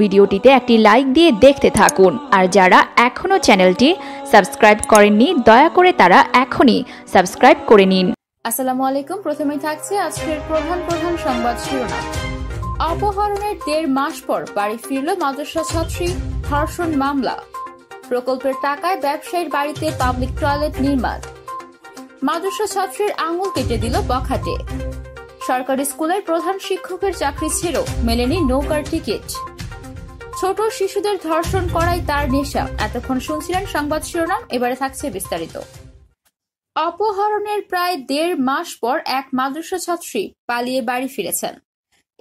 ভিডিওটিতে একটি লাইক দিয়ে দেখতে থাকুন আর যারা এখনও চ্যানেলটি সাবস্ক্রাইব করেননি দয়া করে তারা এখনই সাবস্ক্রাইব করে নিন আসসালামু আলাইকুম প্রথমে থাকছে আজকের প্রধান প্রধান সংবাদ শিরোনাম অপহরণের দেড় মাস পর বাড়ি ফিরল মাদ্রাসা ছাত্রী ধর্ষণ মামলা প্রকল্পের টাকায় ব্যবসায়ীর বাড়িতে পাবলিক টয়লেট নির্মাণ মাদ্রাসা ছাত্রীর আঙুল কেটে দিল বখাটে সরকারি স্কুলের প্রধান শিক্ষকের চাকরি ছিল মেলেনি নৌকার টিকিট ছোট শিশুদের ধর্ষণ করাই তার নেশা এতক্ষণ শুনছিলেন সংবাদ শিরোনাম এবারে থাকছে বিস্তারিত অপহরণের প্রায় দেড় মাস পর এক মাদ্রাসা ছাত্রী পালিয়ে বাড়ি ফিরেছেন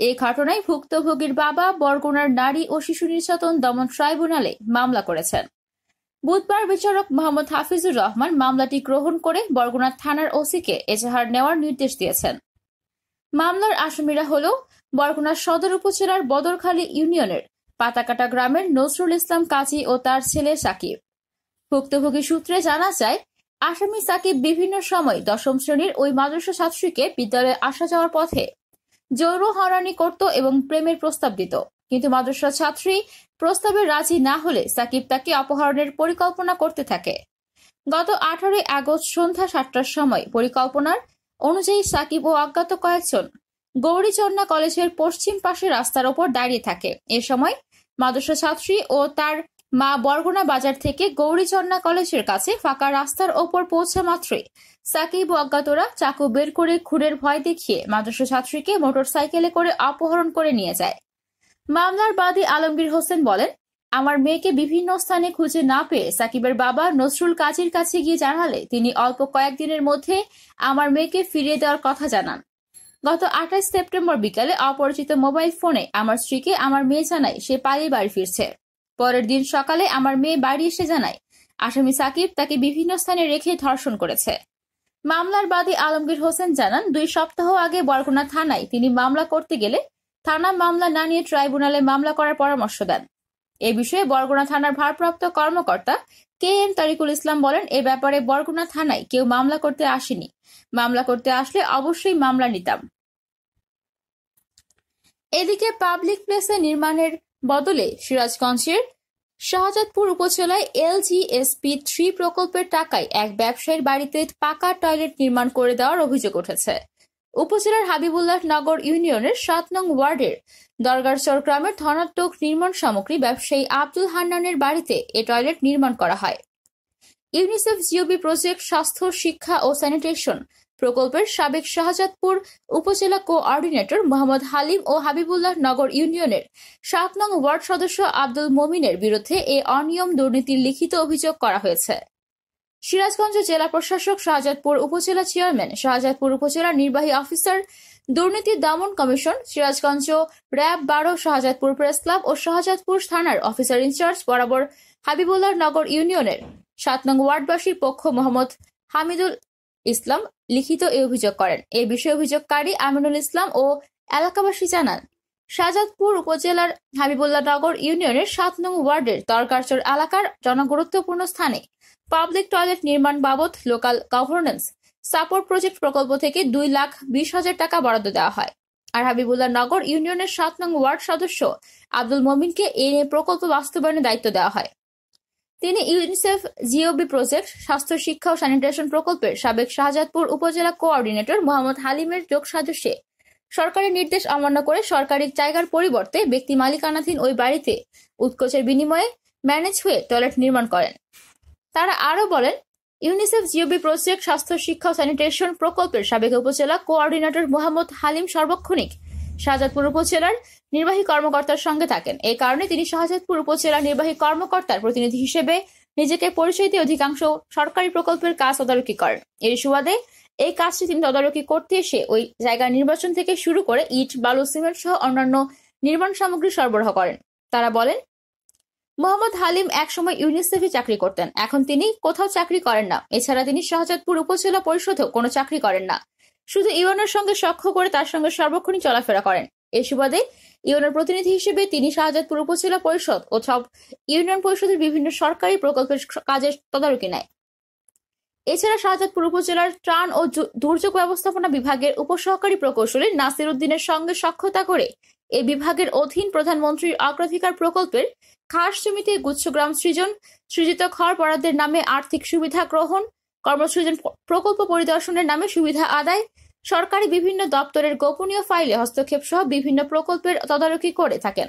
এই ঘটনায় ভুক্তভোগীর বাবা বরগুনার নারী ও শিশু নির্যাতন দমন ট্রাইব্যুনালে মামলা করেছেন বুধবার বিচারক মোহাম্মদ হাফিজুর রহমান মামলাটি গ্রহণ করে বরগুনার থানার ওসিকে এজাহার নেওয়ার নির্দেশ দিয়েছেন মামলার আসামিরা হল বরগুনার সদর উপজেলার বদরখালী ইউনিয়নের পাতাকাটা গ্রামের নজরুল ইসলাম কাজী ও তার ছেলে সাকিব ভুক্তভোগী সূত্রে জানা যায় আসামি সাকিব বিভিন্ন সময় দশম শ্রেণীর ওই মাদ্রাসা ছাত্রীকে বিদ্যালয়ে আসা যাওয়ার পথে জৌর হরানি করত এবং প্রেমের প্রস্তাব দিত কিন্তু মাদ্রাসা ছাত্রী প্রস্তাবে রাজি না হলে সাকিব তাকে অপহরণের পরিকল্পনা করতে থাকে গত আঠারোই আগস্ট সন্ধ্যা সাতটার সময় পরিকল্পনার অনুযায়ী সাকিব ও অজ্ঞাত কয়েকজন গৌরীচন্না কলেজের পশ্চিম পাশে রাস্তার ওপর দাঁড়িয়ে থাকে এ সময় মাদ্রাসা ছাত্রী ও তার মা বরগুনা বাজার থেকে গৌরীচন্না কলেজের কাছে ফাঁকা রাস্তার ওপর পৌঁছে মাত্রই সাকিব অজ্ঞাতরা চাকু বের করে খুনের ভয় দেখিয়ে মাদ্রাসা ছাত্রীকে মোটরসাইকেলে করে অপহরণ করে নিয়ে যায় মামলার বাদী আলমগীর হোসেন বলেন আমার মেয়েকে বিভিন্ন স্থানে খুঁজে না পেয়ে সাকিবের বাবা নসরুল কাজীর কাছে গিয়ে জানালে তিনি অল্প কয়েকদিনের মধ্যে আমার মেয়েকে ফিরিয়ে দেওয়ার কথা জানান গত আঠাশ সেপ্টেম্বর বিকালে অপরিচিত মোবাইল ফোনে আমার স্ত্রীকে আমার মেয়ে জানায় সে পালিয়ে বাড়ি ফিরছে পরের দিন সকালে আমার মেয়ে বাড়ি এসে জানায় আসামি সাকিব তাকে বিভিন্ন স্থানে রেখে ধর্ষণ করেছে মামলার বাদী আলমগীর হোসেন জানান দুই সপ্তাহ আগে বরগুনা থানায় তিনি মামলা করতে গেলে থানা মামলা না নিয়ে ট্রাইব্যুনালে মামলা করার পরামর্শ দেন এ বিষয়ে বরগুনা থানার ভারপ্রাপ্ত কর্মকর্তা কে এম তারিকুল ইসলাম বলেন এ ব্যাপারে বরগুনা থানায় কেউ মামলা করতে আসেনি মামলা করতে আসলে অবশ্যই মামলা নিতাম এদিকে পাবলিক প্লেসে নির্মাণের বদলে সিরাজগঞ্জের শাহজাদপুর উপজেলায় এলজিএসপি থ্রি প্রকল্পের টাকায় এক ব্যবসায়ীর বাড়িতে পাকা টয়লেট নির্মাণ করে দেওয়ার অভিযোগ উঠেছে উপজেলার হাবিবুল্লাহ নগর ইউনিয়নের সাত নং ওয়ার্ডের দরগারচর গ্রামের ধনাত্মক নির্মাণ সামগ্রী ব্যবসায়ী আব্দুল হান্নানের বাড়িতে এ টয়লেট নির্মাণ করা হয় ইউনিসেফ জিওবি প্রজেক্ট স্বাস্থ্য শিক্ষা ও স্যানিটেশন প্রকল্পের সাবেক শাহজাদপুর উপজেলা কোঅর্ডিনেটর মোহাম্মদ হালিম ও হাবিবুল্লাহ নগর ইউনিয়নের সাত নং ওয়ার্ড সদস্য আব্দুল মমিনের বিরুদ্ধে এ অনিয়ম দুর্নীতির লিখিত অভিযোগ করা হয়েছে সিরাজগঞ্জ জেলা প্রশাসক শাহজাদপুর উপজেলা চেয়ারম্যান শাহজাদপুর উপজেলার নির্বাহী অফিসার দুর্নীতি দমন কমিশন সিরাজগঞ্জ র্যাব বারো শাহজাদপুর প্রেস ক্লাব ও শাহজাদপুর থানার অফিসার ইনচার্জ বরাবর হাবিবুল্লাহ নগর ইউনিয়নের সাত নং ওয়ার্ডবাসীর পক্ষ মোহাম্মদ হামিদুল ইসলাম লিখিত এই অভিযোগ করেন এ বিষয়ে অভিযোগকারী আমিনুল ইসলাম ও এলাকাবাসী জানান শাহজাদপুর উপজেলার নগর ইউনিয়নের সাত নং ওয়ার্ডের তরকারচর এলাকার জনগুরুত্বপূর্ণ স্থানে পাবলিক টয়লেট নির্মাণ বাবদ লোকাল গভর্নেন্স সাপোর্ট প্রজেক্ট প্রকল্প থেকে দুই লাখ বিশ হাজার টাকা বরাদ্দ দেওয়া হয় আর হাবিবুল্লাহ নগর ইউনিয়নের সাত নং ওয়ার্ড সদস্য আব্দুল মমিনকে এ নিয়ে প্রকল্প বাস্তবায়নের দায়িত্ব দেওয়া হয় তিনি ইউনিসেফ জিওবি প্রজেক্ট, স্বাস্থ্য শিক্ষা ও স্যানিটেশন প্রকল্পের সাবেক শাহজাদপুর উপজেলা কোঅর্ডিনেটর মোহাম্মদ হালিমের যোগ যোগসাজশে সরকারের নির্দেশ অমান্য করে সরকারি জায়গার পরিবর্তে ব্যক্তি মালিকানাধীন ওই বাড়িতে উৎকোচের বিনিময়ে ম্যানেজ হয়ে টয়লেট নির্মাণ করেন তারা আরও বলেন ইউনিসেফ জিওবি প্রজেক্ট স্বাস্থ্য শিক্ষা ও স্যানিটেশন প্রকল্পের সাবেক উপজেলা কোঅর্ডিনেটর মোহাম্মদ হালিম সর্বক্ষণিক শাহজাদপুর উপজেলার নির্বাহী কর্মকর্তার সঙ্গে থাকেন এ কারণে তিনি শাহজাদপুর উপজেলার নির্বাহী কর্মকর্তার প্রতিনিধি হিসেবে নিজেকে পরিচয় দিয়ে অধিকাংশ সরকারি প্রকল্পের কাজ তদারকি করেন এর সুবাদে এই কাজটি তিনি তদারকি করতে এসে ওই জায়গার নির্বাচন থেকে শুরু করে ইট বালু সিমেন্ট সহ অন্যান্য নির্মাণ সামগ্রী সরবরাহ করেন তারা বলেন মোহাম্মদ হালিম একসময় ইউনিসেফে চাকরি করতেন এখন তিনি কোথাও চাকরি করেন না এছাড়া তিনি শাহজাদপুর উপজেলা পরিষদেও কোনো চাকরি করেন না শুধু ইওনোর সঙ্গে সখ্য করে তার সঙ্গে সর্বক্ষণই চলাফেরা করেন এ সুবাদে ইউনের প্রতিনিধি হিসেবে তিনি শাহজাদপুর উপজেলা পরিষদ ও সব ইউনিয়ন পরিষদের বিভিন্ন সরকারি প্রকল্পের কাজের তদারকি নেয় এছাড়া শাহজাদপুর উপজেলার ত্রাণ ও দুর্যোগ ব্যবস্থাপনা বিভাগের উপসহকারী প্রকৌশলী নাসির উদ্দিনের সঙ্গে সক্ষতা করে এ বিভাগের অধীন প্রধানমন্ত্রীর অগ্রাধিকার প্রকল্পের খাস জমিতে গুচ্ছগ্রাম সৃজন সৃজিত খড় বরাদ্দের নামে আর্থিক সুবিধা গ্রহণ কর্মসূচি প্রকল্প পরিদর্শনের নামে সুবিধা আদায় সরকারি বিভিন্ন দপ্তরের গোপনীয় ফাইলে হস্তক্ষেপ সহ বিভিন্ন প্রকল্পের তদারকি করে থাকেন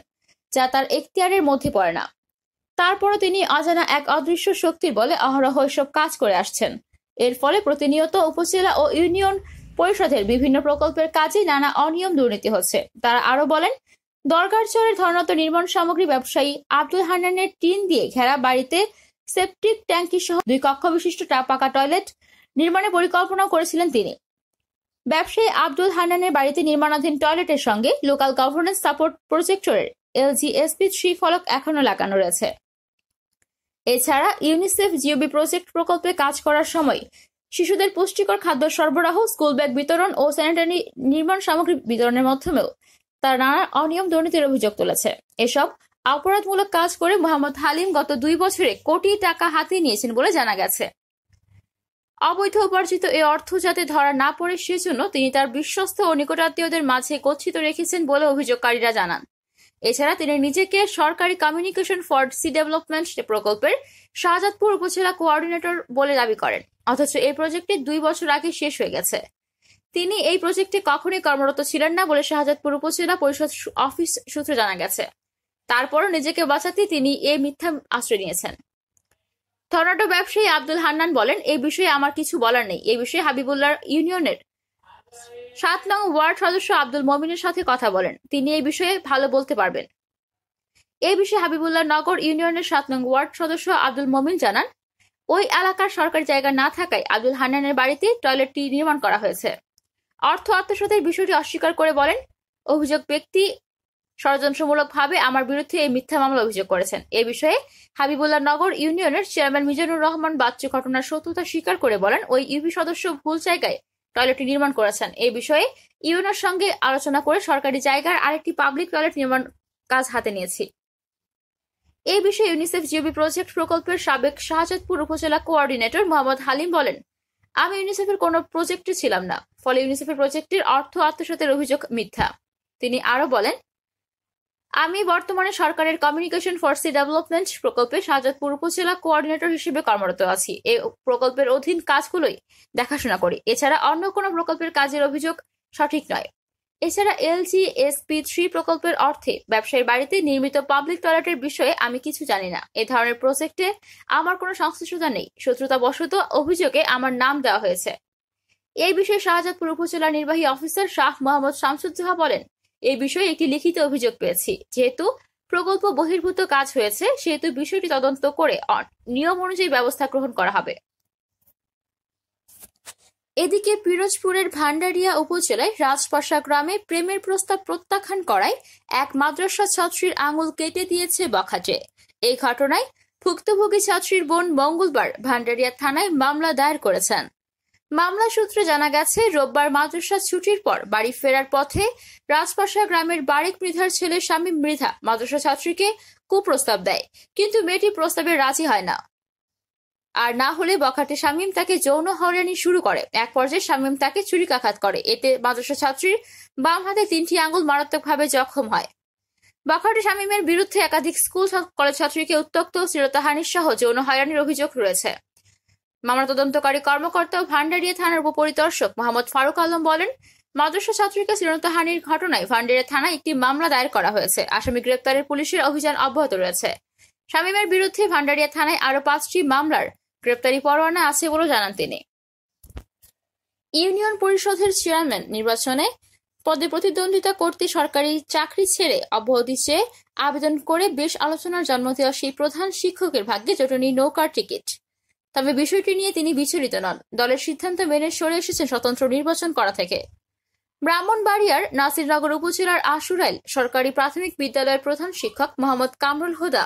যা তার এখতিয়ারের মধ্যে পড়ে না তারপরও তিনি অজানা এক অদৃশ্য শক্তির বলে অহরহ এসব কাজ করে আসছেন এর ফলে প্রতিনিয়ত উপজেলা ও ইউনিয়ন পরিষদের বিভিন্ন প্রকল্পের কাজে নানা অনিয়ম দুর্নীতি হচ্ছে তারা আরো বলেন চরের ধর্ণত নির্মাণ সামগ্রী ব্যবসায়ী আব্দুল হান্নানের টিন দিয়ে ঘেরা বাড়িতে সেপটিক ট্যাঙ্কি সহ দুই কক্ষ বিশিষ্ট পাকা টয়লেট নির্মাণের পরিকল্পনা করেছিলেন তিনি ব্যবসায়ী আব্দুল হান্নানের বাড়িতে নির্মাণাধীন টয়লেটের সঙ্গে লোকাল গভর্নেন্স সাপোর্ট প্রজেক্টরের এসপি থ্রি ফলক এখনও লাগানো রয়েছে এছাড়া ইউনিসেফ জিওবি প্রজেক্ট প্রকল্পে কাজ করার সময় শিশুদের পুষ্টিকর খাদ্য সরবরাহ স্কুল ব্যাগ বিতরণ ও স্যানিটারি নির্মাণ সামগ্রী বিতরণের মাধ্যমেও তার নানা অনিয়ম দুর্নীতির অভিযোগ তুলেছে এসব অপরাধমূলক কাজ করে মোহাম্মদ হালিম গত দুই বছরে কোটি টাকা হাতিয়ে নিয়েছেন বলে জানা গেছে অবৈধ উপার্জিত এই অর্থ যাতে ধরা না পড়ে সেজন্য তিনি তার বিশ্বস্ত ও নিকটাত্মীয়দের মাঝে গচ্ছিত রেখেছেন বলে অভিযোগকারীরা জানান এছাড়া তিনি নিজেকে সরকারি কমিউনিকেশন ফর সি ডেভেলপমেন্ট প্রকল্পের শাহজাদপুর উপজেলা কোঅর্ডিনেটর বলে দাবি করেন অথচ এই প্রজেক্টটি দুই বছর আগে শেষ হয়ে গেছে তিনি এই প্রজেক্টে কখনোই কর্মরত ছিলেন না বলে শাহজাদপুর উপজেলা পরিষদ অফিস সূত্রে জানা গেছে তারপরও নিজেকে বাঁচাতে তিনি এ মিথ্যা আশ্রয় নিয়েছেন টর্নাডো ব্যবসায়ী আব্দুল হান্নান বলেন এই বিষয়ে আমার কিছু বলার নেই এই বিষয়ে হাবিবুল্লাহ ইউনিয়নের সাত নং ওয়ার্ড সদস্য আব্দুল মমিনের সাথে কথা বলেন তিনি এই বিষয়ে ভালো বলতে পারবেন এ বিষয়ে হাবিবুল্লাহ নগর ইউনিয়নের সাত নং ওয়ার্ড সদস্য আব্দুল মমিন জানান ওই এলাকার সরকারি জায়গা না থাকায় আব্দুল হান্নানের বাড়িতে টয়লেটটি নির্মাণ করা হয়েছে অর্থ আত্মসাতের বিষয়টি অস্বীকার করে বলেন অভিযোগ ব্যক্তি ষড়যন্ত্রমূলকভাবে আমার বিরুদ্ধে এই মিথ্যা মামলা অভিযোগ করেছেন এ বিষয়ে হাবিবুল্লাহ নগর ইউনিয়নের চেয়ারম্যান মিজানুর রহমান বাচ্চু ঘটনার সত্যতা স্বীকার করে বলেন ওই ইউপি সদস্য ভুল জায়গায় টয়লেটটি নির্মাণ করেছেন এই বিষয়ে ইউনার সঙ্গে আলোচনা করে সরকারি জায়গার আরেকটি পাবলিক টয়লেট নির্মাণ কাজ হাতে নিয়েছি এ বিষয়ে ইউনিসেফ জিওবি প্রজেক্ট প্রকল্পের সাবেক শাহজাদপুর উপজেলা কোঅর্ডিনেটর মোহাম্মদ হালিম বলেন আমি ইউনিসেফের কোনো প্রজেক্টে ছিলাম না ফলে ইউনিসেফের প্রজেক্টের অর্থ আত্মসাতের অভিযোগ মিথ্যা তিনি আরো বলেন আমি বর্তমানে সরকারের কমিউনিকেশন ফর সি ডেভেলপমেন্ট প্রকল্পে শাহজাদপুর উপজেলা কোঅর্ডিনেটর হিসেবে কর্মরত আছি এ প্রকল্পের অধীন কাজগুলোই দেখাশোনা করি এছাড়া অন্য কোনো প্রকল্পের কাজের অভিযোগ সঠিক নয় এছাড়া এলজি এসপি থ্রি প্রকল্পের অর্থে ব্যবসায়ীর বাড়িতে নির্মিত পাবলিক টয়লেটের বিষয়ে আমি কিছু জানি না এ ধরনের প্রজেক্টে আমার কোনো সংশ্লিষ্টতা নেই শত্রুতাবশত অভিযোগে আমার নাম দেওয়া হয়েছে এই বিষয়ে শাহজাদপুর উপজেলা নির্বাহী অফিসার শাহ মোহাম্মদ শামসুজ্জোহা বলেন এ বিষয়ে একটি লিখিত অভিযোগ পেয়েছি যেহেতু প্রকল্প বহির্ভূত কাজ হয়েছে সেহেতু বিষয়টি তদন্ত করে নিয়ম অনুযায়ী ব্যবস্থা গ্রহণ করা হবে এদিকে পিরোজপুরের ভান্ডারিয়া উপজেলায় রাজপাশা গ্রামে প্রেমের প্রস্তাব প্রত্যাখ্যান করায় এক মাদ্রাসা ছাত্রীর আঙুল কেটে দিয়েছে বখাটে এই ঘটনায় ভুক্তভোগী ছাত্রীর বোন মঙ্গলবার ভান্ডারিয়া থানায় মামলা দায়ের করেছেন মামলা সূত্রে জানা গেছে রোববার মাদ্রাসা ছুটির পর বাড়ি ফেরার পথে রাজপাশা গ্রামের বারেক মৃধার ছেলে স্বামী মৃধা মাদ্রাসা ছাত্রীকে কুপ্রস্তাব দেয় কিন্তু মেয়েটি প্রস্তাবে রাজি হয় না আর না হলে বখাটে শামীম তাকে যৌন হয়রানি শুরু করে এক পর্যায়ে শামীম তাকে চুরিকাঘাত করে এতে মাদ্রাসা ছাত্রীর বাম হাতে তিনটি আঙুল মারাত্মকভাবে জখম হয় বখাটে শামীমের বিরুদ্ধে একাধিক স্কুল কলেজ ছাত্রীকে উত্তক্ত শ্রীলতাহানির সহ যৌন হয়রানির অভিযোগ রয়েছে মামলা তদন্তকারী কর্মকর্তা ভান্ডারিয়া থানার উপপরিদর্শক মোহাম্মদ ফারুক আলম বলেন মাদ্রাসা ছাত্রীকে শ্রীনতাহানির ঘটনায় ভান্ডারিয়া থানায় একটি মামলা দায়ের করা হয়েছে আসামি গ্রেপ্তারের পুলিশের অভিযান অব্যাহত রয়েছে শামীমের বিরুদ্ধে ভান্ডারিয়া থানায় আরো পাঁচটি মামলার গ্রেপ্তারি পরোয়ানা আছে বলে জানান তিনি ইউনিয়ন পরিষদের চেয়ারম্যান নির্বাচনে পদে প্রতিদ্বন্দ্বিতা করতে সরকারি চাকরি ছেড়ে অব্যাহতি চেয়ে আবেদন করে বেশ আলোচনার জন্ম দেওয়া সেই প্রধান শিক্ষকের ভাগ্যে জটনী নৌকার টিকিট তবে বিষয়টি নিয়ে তিনি বিচলিত নন দলের সিদ্ধান্ত মেনে সরে এসেছেন স্বতন্ত্র নির্বাচন করা থেকে ব্রাহ্মণবাড়িয়ার নাসিরনগর উপজেলার আশুরাইল সরকারি প্রাথমিক বিদ্যালয়ের প্রধান শিক্ষক মোহাম্মদ কামরুল হুদা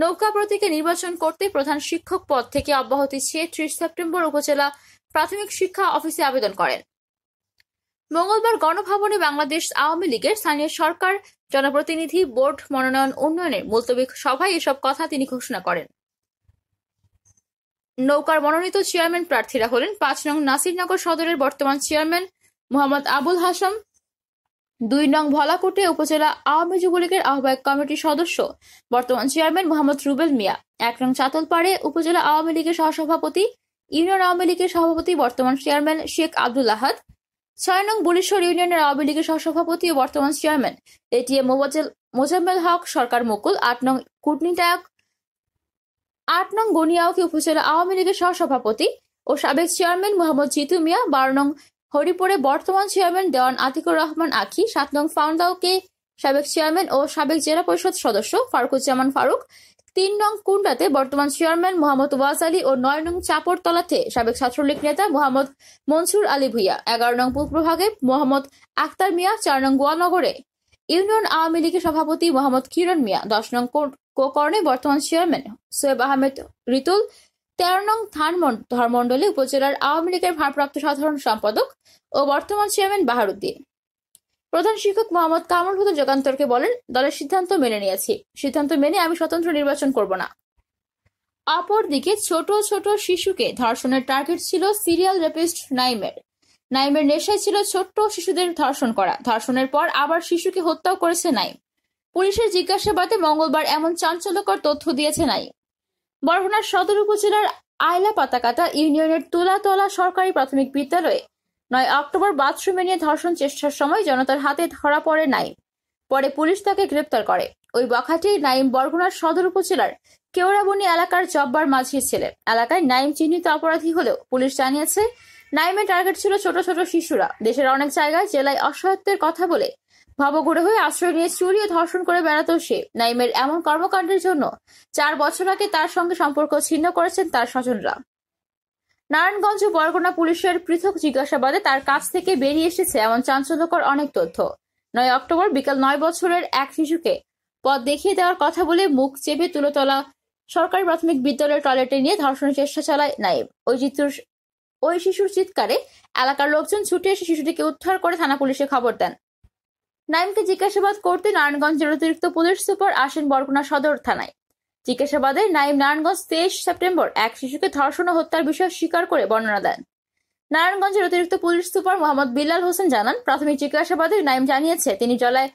নৌকা প্রতীকে নির্বাচন করতে প্রধান শিক্ষক পদ থেকে অব্যাহতি চেয়ে ত্রিশ সেপ্টেম্বর উপজেলা প্রাথমিক শিক্ষা অফিসে আবেদন করেন মঙ্গলবার গণভবনে বাংলাদেশ আওয়ামী লীগের স্থানীয় সরকার জনপ্রতিনিধি বোর্ড মনোনয়ন উন্নয়নের মুলতবি সভায় এসব কথা তিনি ঘোষণা করেন নৌকার মনোনীত চেয়ারম্যান প্রার্থীরা হলেন পাঁচ নং নাসিরনগর সদরের বর্তমান চেয়ারম্যান মোহাম্মদ আবুল হাসম দুই নং ভলাকুটে উপজেলা আওয়ামী যুবলীগের আহ্বায়ক কমিটির সদস্য বর্তমান চেয়ারম্যান মোহাম্মদ রুবেল মিয়া এক নং চাতলপাড়ে উপজেলা আওয়ামী লীগের সহসভাপতি ইউনিয়ন আওয়ামী লীগের সভাপতি বর্তমান চেয়ারম্যান শেখ আব্দুল আহাদ ছয় নং বলেশ্বর ইউনিয়নের আওয়ামী লীগের সহসভাপতি ও বর্তমান চেয়ারম্যান এটিএম মোজাম্মেল হক সরকার মুকুল আট নং কুটনিটায়ক আট নং গনিয়াউকি উপজেলা আওয়ামী লীগের সহসভাপতি ও সাবেক চেয়ারম্যান মোহাম্মদ জিতু মিয়া বারো নং হরিপুরে বর্তমান চেয়ারম্যান দেওয়ান আতিকুর রহমান আখি সাত নং ফাউন্দাওকে সাবেক চেয়ারম্যান ও সাবেক জেলা পরিষদ সদস্য ফারুকুজ্জামান ফারুক তিন নং কুন্ডাতে বর্তমান চেয়ারম্যান মোহাম্মদ ওয়াজ আলী ও নয় নং চাপড়তলাতে সাবেক ছাত্রলীগ নেতা মোহাম্মদ মনসুর আলী ভুইয়া এগারো নং পূর্বভাগে মোহাম্মদ আক্তার মিয়া চার নং গোয়ানগরে ইউনিয়ন আওয়ামী লীগের সভাপতি মোহাম্মদ কিরণ মিয়া দশ নং কোকর্ণে বর্তমান চেয়ারম্যান সোয়েব আহমেদ রিতুল তেরো নং থান ধর্মন্ডলী উপজেলার আওয়ামী লীগের ভারপ্রাপ্ত সাধারণ সম্পাদক ও বর্তমান চেয়ারম্যান বাহারুদ্দিন প্রধান শিক্ষক মোহাম্মদ কামরুল হুদা যোগান্তরকে বলেন দলের সিদ্ধান্ত মেনে নিয়েছি সিদ্ধান্ত মেনে আমি স্বতন্ত্র নির্বাচন করব না অপরদিকে ছোট ছোট শিশুকে ধর্ষণের টার্গেট ছিল সিরিয়াল রেপিস্ট নাইমের নাইমের নেশায় ছিল ছোট্ট শিশুদের ধর্ষণ করা ধর্ষণের পর আবার শিশুকে হত্যাও করেছে নাইম পুলিশের জিজ্ঞাসাবাদে মঙ্গলবার এমন চাঞ্চল্যকর তথ্য দিয়েছে নাই বরগুনার সদর উপজেলার আয়লা পাতাকাটা ইউনিয়নের তুলাতলা সরকারি প্রাথমিক বিদ্যালয়ে নয় অক্টোবর বাথরুমে নিয়ে ধর্ষণ চেষ্টার সময় জনতার হাতে ধরা পড়ে নাই পরে পুলিশ তাকে গ্রেপ্তার করে ওই বখাটি নাইম বরগুনার সদর উপজেলার কেওড়াবনি এলাকার জব্বার মাঝির ছেলে এলাকায় নাইম চিহ্নিত অপরাধী হলেও পুলিশ জানিয়েছে নাইমের টার্গেট ছিল ছোট ছোট শিশুরা দেশের অনেক জায়গায় জেলায় অসহায়ত্বের কথা বলে ভবঘুরে হয়ে আশ্রয় নিয়ে চুরি ও ধর্ষণ করে বেড়াতো সে নাইমের এমন কর্মকাণ্ডের জন্য চার বছর আগে তার সঙ্গে সম্পর্ক ছিন্ন করেছেন তার স্বজনরা নারায়ণগঞ্জ বরগুনা পুলিশের পৃথক জিজ্ঞাসাবাদে তার কাছ থেকে বেরিয়ে এসেছে এমন চাঞ্চল্যকর অনেক তথ্য নয় অক্টোবর বিকাল নয় বছরের এক শিশুকে পথ দেখিয়ে দেওয়ার কথা বলে মুখ চেপে তুলোতলা সরকারি প্রাথমিক বিদ্যালয়ের টয়লেটে নিয়ে ধর্ষণের চেষ্টা চালায় নাইম ওই চিত্র ওই শিশুর চিৎকারে এলাকার লোকজন ছুটে এসে শিশুটিকে উদ্ধার করে থানা পুলিশে খবর দেন নাইমকে জিজ্ঞাসাবাদ করতে নারায়ণগঞ্জের অতিরিক্ত পুলিশ সুপার আসেন বরগুনা সদর থানায় জিজ্ঞাসাবাদে নাইম নারায়ণগঞ্জ তেইশ সেপ্টেম্বর এক শিশুকে ধর্ষণ ও হত্যার বিষয় স্বীকার করে বর্ণনা দেন নারায়ণগঞ্জের অতিরিক্ত পুলিশ সুপার মোহাম্মদ বিলাল হোসেন জানান প্রাথমিক জিজ্ঞাসাবাদে নাইম জানিয়েছে তিনি জলায়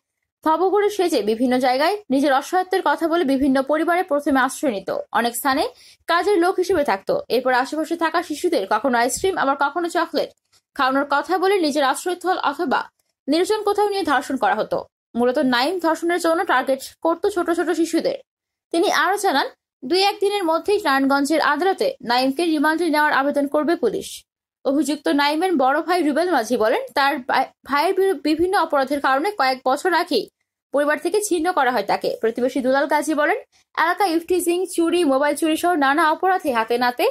ভবঘুরে সেজে বিভিন্ন জায়গায় নিজের অসহায়ত্বের কথা বলে বিভিন্ন পরিবারে প্রথমে আশ্রয় নিত অনেক স্থানে কাজের লোক হিসেবে থাকতো এরপর আশেপাশে থাকা শিশুদের কখনো আইসক্রিম আবার কখনো চকলেট খাওয়ানোর কথা বলে নিজের আশ্রয়স্থল অথবা নির্জন কোথাও নিয়ে ধর্ষণ করা হতো মূলত নাইম ধর্ষণের জন্য টার্গেট করত ছোট ছোট শিশুদের তিনি আরো জানান দুই একদিনের মধ্যেই নারায়ণগঞ্জের আদালতে নাইমকে রিমান্ডে নেওয়ার আবেদন করবে পুলিশ অভিযুক্ত নাইমের বড় ভাই রুবেল মাঝি বলেন তার ভাইয়ের বিভিন্ন অপরাধের কারণে কয়েক বছর আগেই পরিবার থেকে ছিন্ন করা হয় তাকে প্রতিবেশী দুলাল কাজী বলেন এলাকা ইফটিজিং চুরি মোবাইল চুরি সহ নানা অপরাধে হাতে নাতে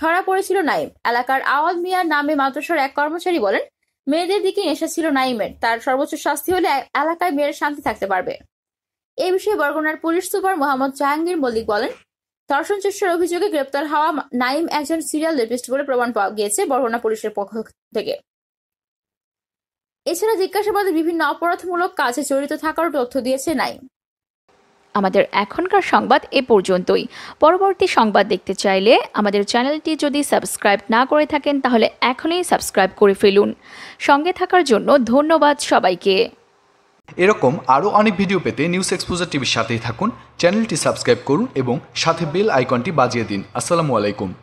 ধরা পড়েছিল নাইম এলাকার আওয়াল মিয়ার নামে মাদ্রাসার এক কর্মচারী বলেন মেয়েদের দিকে নেশা ছিল নাইমের তার সর্বোচ্চ শাস্তি হলে এলাকায় মেয়ের শান্তি থাকতে পারবে এ বিষয়ে বরগুনার পুলিশ সুপার মোহাম্মদ জাহাঙ্গীর মল্লিক বলেন ধর্ষণ চেষ্টার অভিযোগে গ্রেপ্তার হওয়া নাইম একজন সিরিয়াল রেপিস্ট বলে প্রমাণ পাওয়া গিয়েছে বরগুনা পুলিশের পক্ষ থেকে এছাড়া জিজ্ঞাসাবাদে বিভিন্ন অপরাধমূলক কাজে জড়িত থাকারও তথ্য দিয়েছে নাই আমাদের এখনকার সংবাদ এ পর্যন্তই পরবর্তী সংবাদ দেখতে চাইলে আমাদের চ্যানেলটি যদি সাবস্ক্রাইব না করে থাকেন তাহলে এখনই সাবস্ক্রাইব করে ফেলুন সঙ্গে থাকার জন্য ধন্যবাদ সবাইকে এরকম আরও অনেক ভিডিও পেতে নিউজ এক্সপোজার টিভির সাথেই থাকুন চ্যানেলটি সাবস্ক্রাইব করুন এবং সাথে বেল আইকনটি বাজিয়ে দিন আসসালামু আলাইকুম